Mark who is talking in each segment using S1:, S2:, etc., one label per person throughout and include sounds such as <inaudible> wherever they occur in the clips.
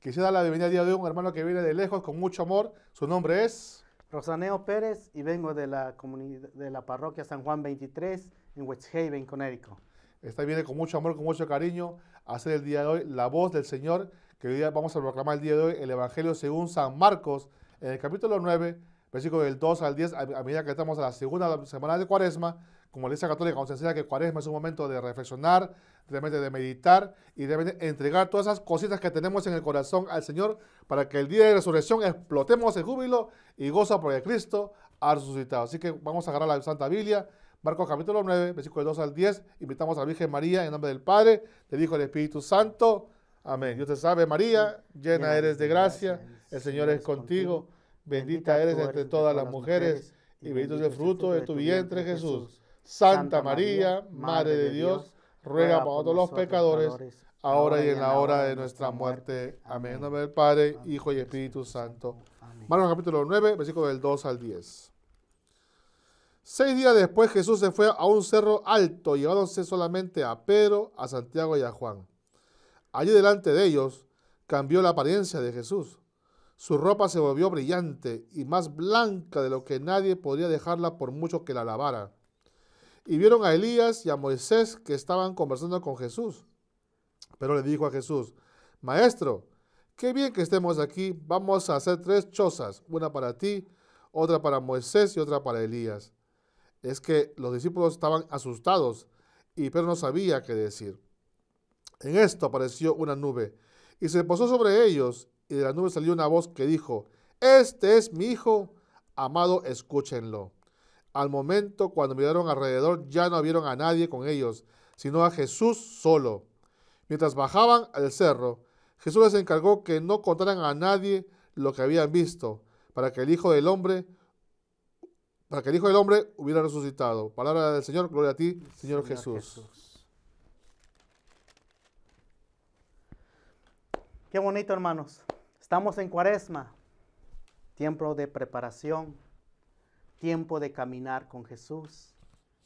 S1: Quisiera dar la bienvenida al día de hoy un hermano que viene de lejos con mucho amor. Su nombre es. Rosaneo Pérez y vengo de la, de la parroquia San Juan 23 en West Haven, Connecticut. Esta viene con mucho amor, con mucho cariño a ser el día de hoy la voz del Señor, que hoy día vamos a proclamar el día de hoy el Evangelio según San Marcos, en el capítulo 9, versículo del 2 al 10, a, medida que estamos a la segunda semana de Cuaresma, como la Iglesia Católica nos enseña que Cuaresma es un momento de reflexionar, realmente de meditar y de entregar todas esas cositas que tenemos en el corazón al Señor para que el día de resurrección explotemos el júbilo y gozo porque Cristo ha resucitado. Así que vamos a agarrar la Santa Biblia, Marcos capítulo 9, versículo 2 al 10. Invitamos a la Virgen María en nombre del Padre, del Hijo y del Espíritu Santo. Amén. Dios te salve María, llena eres de gracia, el Señor es contigo. Bendita eres entre todas las mujeres y bendito es el fruto de tu vientre Jesús. Santa María, Madre de Dios, ruega por todos los pecadores, ahora y en la hora de nuestra muerte. Amén. nombre del Padre, Hijo y Espíritu Santo. Marcos capítulo 9, versículo del 2 al 10. Seis días después Jesús se fue a un cerro alto, llevándose solamente a Pedro, a Santiago y a Juan. Allí delante de ellos cambió la apariencia de Jesús su ropa se volvió brillante y más blanca de lo que nadie podría dejarla por mucho que la lavara. Y vieron a Elías y a Moisés que estaban conversando con Jesús. Pero le dijo a Jesús, Maestro, qué bien que estemos aquí, vamos a hacer tres chozas, una para ti, otra para Moisés y otra para Elías. Es que los discípulos estaban asustados y Pedro no sabía qué decir. En esto apareció una nube y se posó sobre ellos y de la nube salió una voz que dijo, Este es mi hijo, amado, escúchenlo. Al momento, cuando miraron alrededor, ya no vieron a nadie con ellos, sino a Jesús solo. Mientras bajaban al cerro, Jesús les encargó que no contaran a nadie lo que habían visto, para que el Hijo del Hombre, para que el Hijo del Hombre hubiera resucitado. Palabra del Señor, gloria a ti, Señor, Jesús.
S2: Qué bonito, hermanos. Estamos en cuaresma, tiempo de preparación, tiempo de caminar con Jesús,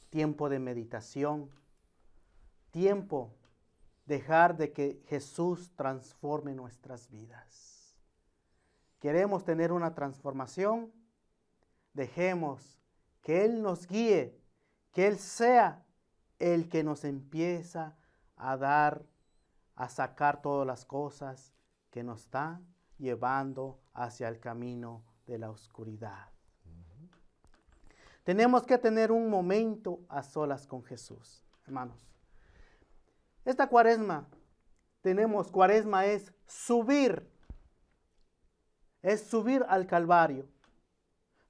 S2: tiempo de meditación, tiempo dejar de que Jesús transforme nuestras vidas. Queremos tener una transformación, dejemos que Él nos guíe, que Él sea el que nos empieza a dar, a sacar todas las cosas que nos dan llevando hacia el camino de la oscuridad. Tenemos que tener un momento a solas con Jesús, hermanos. Esta cuaresma, tenemos, cuaresma es subir, es subir al Calvario.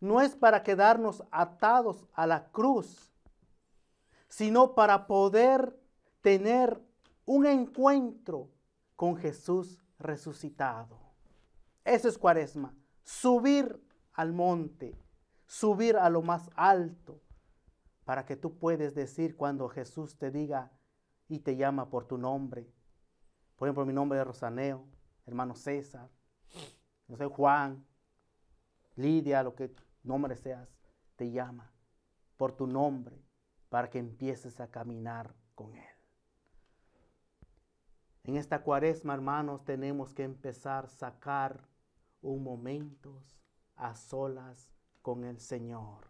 S2: No es para quedarnos atados a la cruz, sino para poder tener un encuentro con Jesús resucitado. Eso es cuaresma. Subir al monte, subir a lo más alto, para que tú puedes decir cuando Jesús te diga y te llama por tu nombre. Por ejemplo, mi nombre es Rosaneo, hermano César, no sé, Juan, Lidia, lo que nombre seas, te llama por tu nombre para que empieces a caminar con Él. En esta cuaresma, hermanos, tenemos que empezar a sacar un momentos a solas con el Señor.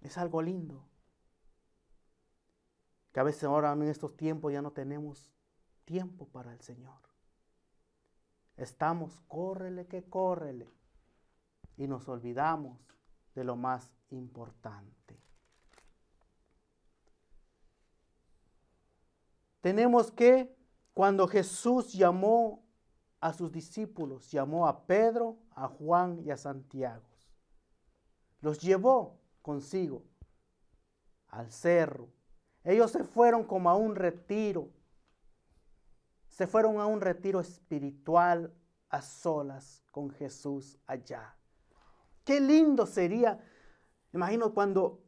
S2: Es algo lindo. Que a veces ahora en estos tiempos ya no tenemos tiempo para el Señor. Estamos, córrele que córrele. Y nos olvidamos de lo más importante. Tenemos que, cuando Jesús llamó a sus discípulos, llamó a Pedro, a Juan y a Santiago. Los llevó consigo al cerro. Ellos se fueron como a un retiro. Se fueron a un retiro espiritual a solas con Jesús allá. Qué lindo sería, imagino cuando,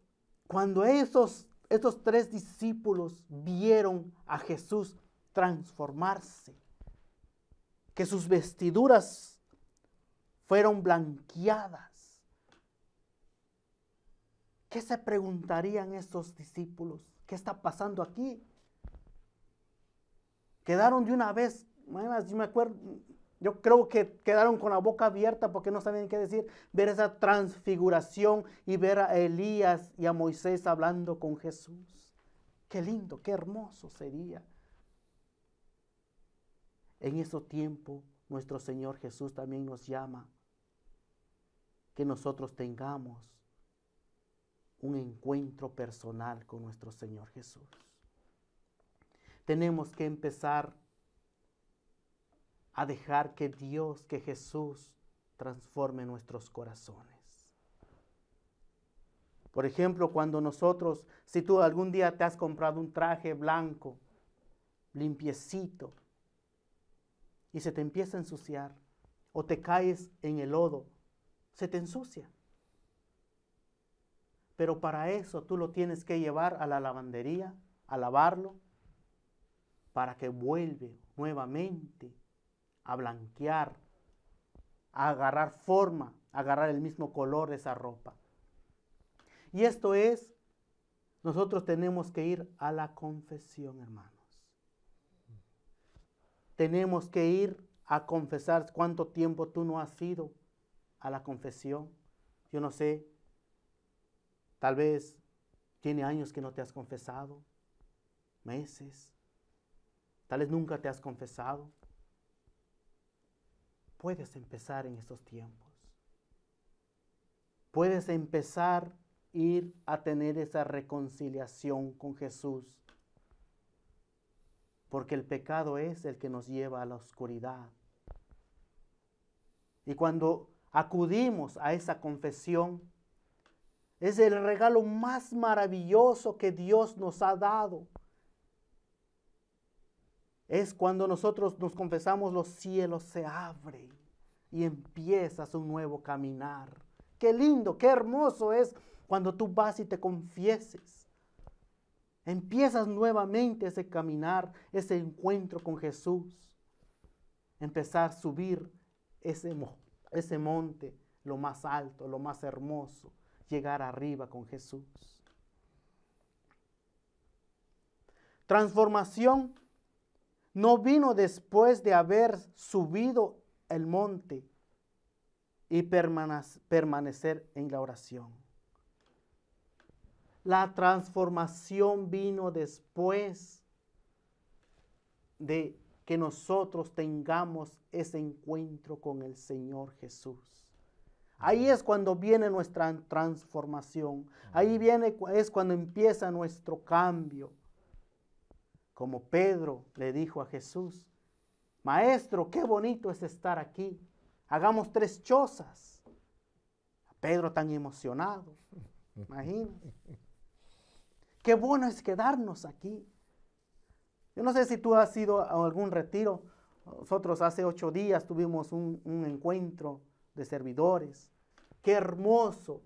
S2: cuando esos, esos tres discípulos vieron a Jesús transformarse que sus vestiduras fueron blanqueadas. ¿Qué se preguntarían estos discípulos? ¿Qué está pasando aquí? Quedaron de una vez, yo me acuerdo, yo creo que quedaron con la boca abierta porque no sabían qué decir. Ver esa transfiguración y ver a Elías y a Moisés hablando con Jesús. Qué lindo, qué hermoso sería. En ese tiempo, nuestro Señor Jesús también nos llama que nosotros tengamos un encuentro personal con nuestro Señor Jesús. Tenemos que empezar a dejar que Dios, que Jesús, transforme nuestros corazones. Por ejemplo, cuando nosotros, si tú algún día te has comprado un traje blanco, limpiecito, y se te empieza a ensuciar, o te caes en el lodo, se te ensucia. Pero para eso tú lo tienes que llevar a la lavandería, a lavarlo, para que vuelve nuevamente a blanquear, a agarrar forma, a agarrar el mismo color de esa ropa. Y esto es, nosotros tenemos que ir a la confesión, hermano tenemos que ir a confesar cuánto tiempo tú no has ido a la confesión. Yo no sé, tal vez tiene años que no te has confesado, meses, tal vez nunca te has confesado. Puedes empezar en estos tiempos. Puedes empezar ir a tener esa reconciliación con Jesús porque el pecado es el que nos lleva a la oscuridad. Y cuando acudimos a esa confesión, es el regalo más maravilloso que Dios nos ha dado. Es cuando nosotros nos confesamos, los cielos se abren y empiezas un nuevo caminar. Qué lindo, qué hermoso es cuando tú vas y te confieses. Empiezas nuevamente ese caminar, ese encuentro con Jesús. Empezar a subir ese, ese monte, lo más alto, lo más hermoso, llegar arriba con Jesús. Transformación no vino después de haber subido el monte y permanecer en la oración. La transformación vino después de que nosotros tengamos ese encuentro con el Señor Jesús. Ahí es cuando viene nuestra transformación. Ahí viene, es cuando empieza nuestro cambio. Como Pedro le dijo a Jesús, Maestro, qué bonito es estar aquí. Hagamos tres chozas. Pedro tan emocionado. <laughs> imagínate. Qué bueno es quedarnos aquí. Yo no sé si tú has ido a algún retiro. Nosotros hace ocho días tuvimos un, encuentro de servidores. Qué hermoso.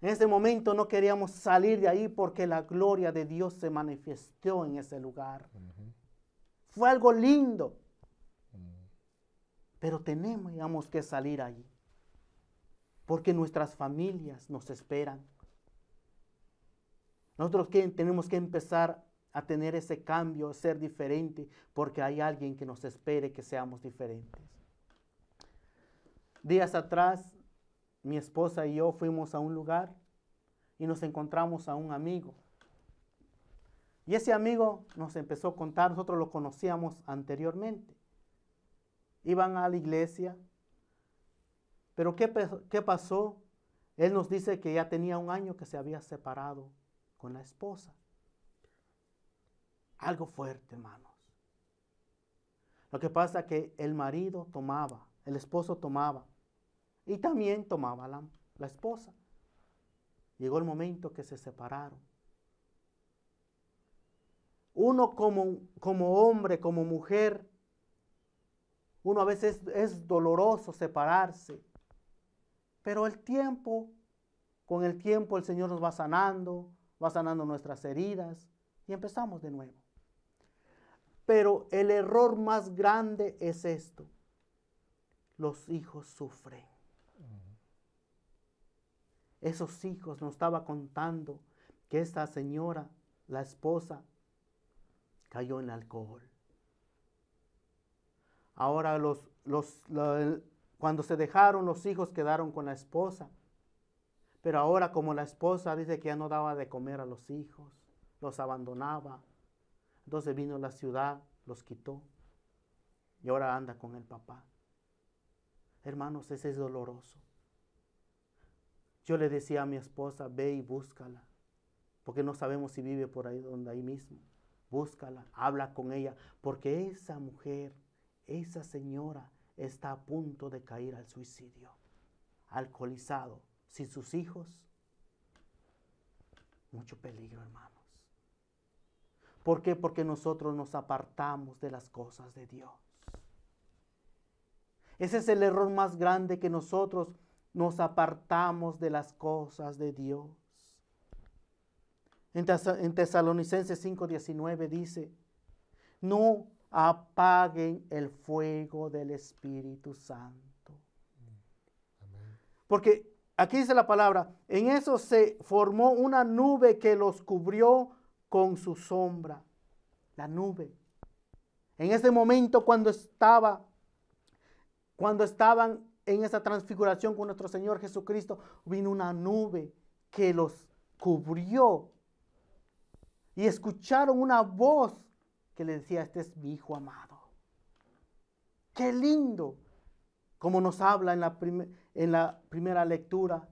S2: En ese momento no queríamos salir de ahí porque la gloria de Dios se manifestó en ese lugar. Fue algo lindo. Mm. Pero tenemos digamos, que salir ahí. Porque nuestras familias nos esperan. Nosotros tenemos que empezar a tener ese cambio, ser diferente, porque hay alguien que nos espere que seamos diferentes. Días atrás, mi esposa y yo fuimos a un lugar y nos encontramos a un amigo. Y ese amigo nos empezó a contar, nosotros lo conocíamos anteriormente. Iban a la iglesia, pero ¿qué pasó? Él nos dice que ya tenía un año que se había separado con la esposa. Algo fuerte, hermanos. Lo que pasa que el marido tomaba, el esposo tomaba, y también tomaba la, esposa. Llegó el momento que se separaron. Uno como, como hombre, como mujer, uno a veces es doloroso separarse, pero el tiempo, con el tiempo el Señor nos va sanando, va sanando nuestras heridas y empezamos de nuevo. Pero el error más grande es esto. Los hijos sufren. Esos hijos nos estaba contando que esta señora, la esposa, cayó en alcohol. Ahora cuando se dejaron los hijos quedaron con la esposa pero ahora como la esposa dice que ya no daba de comer a los hijos, los abandonaba. Entonces vino la ciudad, los quitó. Y ahora anda con el papá. Hermanos, ese es doloroso. Yo le decía a mi esposa, ve y búscala, porque no sabemos si vive por ahí donde ahí mismo. Búscala, habla con ella, porque esa mujer, esa señora está a punto de caer al suicidio, alcoholizado, sin sus hijos. Mucho peligro, hermanos. ¿Por qué? Porque nosotros nos apartamos de las cosas de Dios. Ese es el error más grande que nosotros nos apartamos de las cosas de Dios. En, Tesalonicenses Tesalonicenses 5:19 dice, no apaguen el fuego del Espíritu Santo. Mm, Porque Aquí dice la palabra, en eso se formó una nube que los cubrió con su sombra. La nube. En ese momento cuando estaba, cuando estaban en esa transfiguración con nuestro Señor Jesucristo, vino una nube que los cubrió. Y escucharon una voz que le decía, este es mi hijo amado. Qué lindo, como nos habla en la primera en la primera lectura,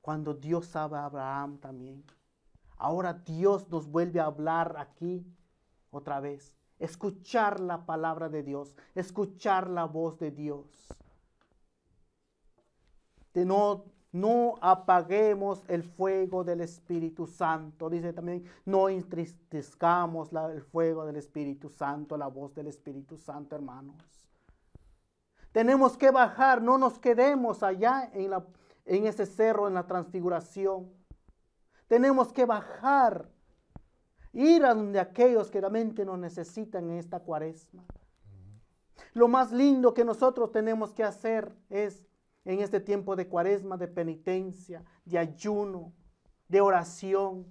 S2: cuando Dios sabe a Abraham también. Ahora Dios nos vuelve a hablar aquí otra vez. Escuchar la palabra de Dios, escuchar la voz de Dios. no, no apaguemos el fuego del Espíritu Santo. Dice también, no entristezcamos el fuego del Espíritu Santo, la voz del Espíritu Santo, hermanos. Tenemos que bajar, no nos quedemos allá en, ese cerro, en la transfiguración. Tenemos que bajar, ir a donde aquellos que realmente nos necesitan en esta cuaresma. Lo más lindo que nosotros tenemos que hacer es en este tiempo de cuaresma, de penitencia, de ayuno, de oración,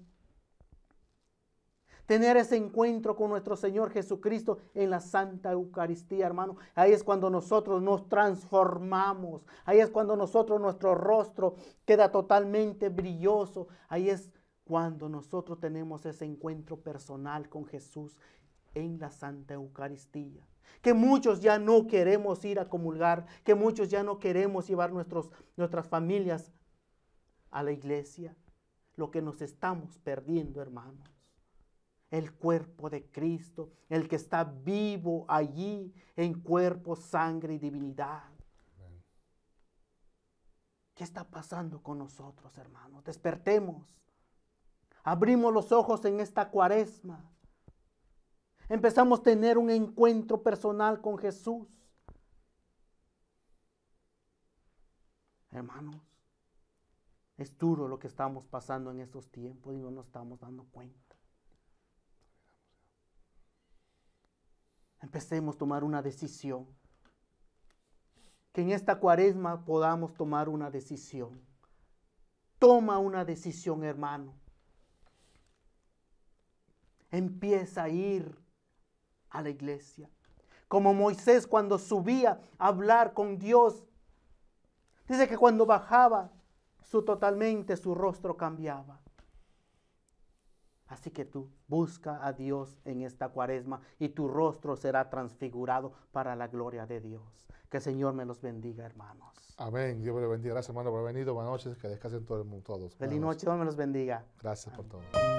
S2: tener ese encuentro con nuestro Señor Jesucristo en la Santa Eucaristía, hermano. Ahí es cuando nosotros nos transformamos, ahí es cuando nosotros nuestro rostro queda totalmente brilloso, ahí es cuando nosotros tenemos ese encuentro personal con Jesús en la Santa Eucaristía. Que muchos ya no queremos ir a comulgar, que muchos ya no queremos llevar nuestros, nuestras familias a la iglesia. Lo que nos estamos perdiendo, hermano el cuerpo de Cristo, el que está vivo allí en cuerpo, sangre y divinidad. ¿Qué está pasando con nosotros, hermanos? Despertemos. Abrimos los ojos en esta cuaresma. Empezamos a tener un encuentro personal con Jesús. Hermanos, es duro lo que estamos pasando en estos tiempos y no nos estamos dando cuenta. empecemos a tomar una decisión. Que en esta cuaresma podamos tomar una decisión. Toma una decisión, hermano. Empieza a ir a la iglesia. Como Moisés cuando subía a hablar con Dios, dice que cuando bajaba, su totalmente su rostro cambiaba. Así que tú busca a Dios en esta cuaresma y tu rostro será transfigurado para la gloria de Dios. Que el Señor me los bendiga, hermanos.
S1: Amén. Dios me los bendiga. Gracias, hermano, por haber venido. Buenas noches. Que descansen todos. Feliz noche. Dios me los bendiga. Gracias por todo.